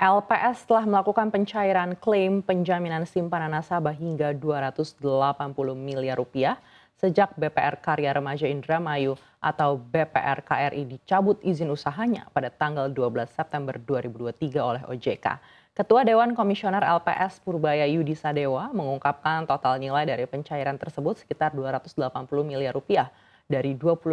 LPS telah melakukan pencairan klaim penjaminan simpanan nasabah hingga 280 miliar rupiah sejak BPR Karya Remaja Indramayu atau BPR KRI dicabut izin usahanya pada tanggal 12 September 2023 oleh OJK. Ketua Dewan Komisioner LPS Purbaya Yudi Sadewa mengungkapkan total nilai dari pencairan tersebut sekitar 280 miliar rupiah dari 25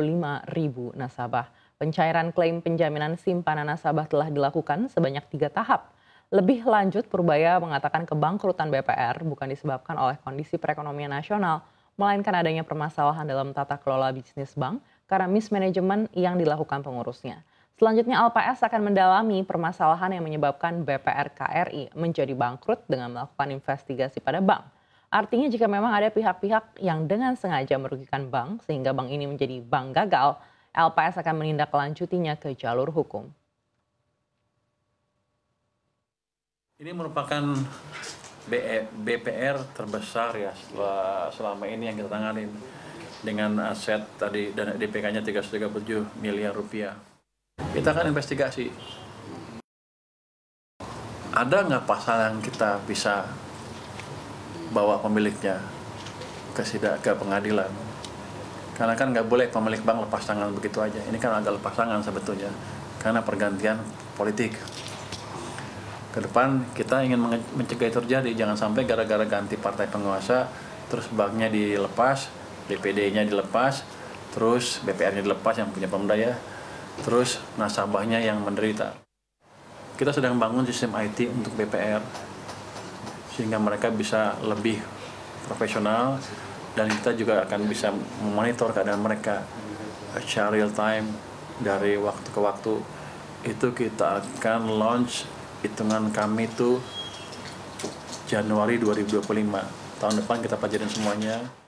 ribu nasabah. Pencairan klaim penjaminan simpanan nasabah telah dilakukan sebanyak tiga tahap. Lebih lanjut, Purbaya mengatakan kebangkrutan BPR bukan disebabkan oleh kondisi perekonomian nasional, melainkan adanya permasalahan dalam tata kelola bisnis bank karena mismanagement yang dilakukan pengurusnya. Selanjutnya, LPS akan mendalami permasalahan yang menyebabkan BPR KRI menjadi bangkrut dengan melakukan investigasi pada bank. Artinya jika memang ada pihak-pihak yang dengan sengaja merugikan bank sehingga bank ini menjadi bank gagal, LPS akan menindaklanjutinya ke jalur hukum. Ini merupakan BPR e, terbesar ya selama ini yang kita tangani dengan aset tadi dan DPK-nya 337 miliar rupiah. Kita akan investigasi. Ada nggak pasal yang kita bisa bawa pemiliknya ke, ke pengadilan? Karena kan nggak boleh pemilik bank lepas tangan begitu aja. Ini kan agak lepas tangan sebetulnya karena pergantian politik. Ke depan kita ingin mencegah itu terjadi. Jangan sampai gara-gara ganti partai penguasa terus banknya dilepas, DPD-nya dilepas, terus BPR-nya dilepas yang punya Pemda ya, terus nasabahnya yang menderita. Kita sedang bangun sistem IT untuk BPR sehingga mereka bisa lebih profesional dan kita juga akan bisa memonitor keadaan mereka secara real time dari waktu ke waktu itu kita akan launch hitungan kami itu Januari 2025 tahun depan kita pelajarin semuanya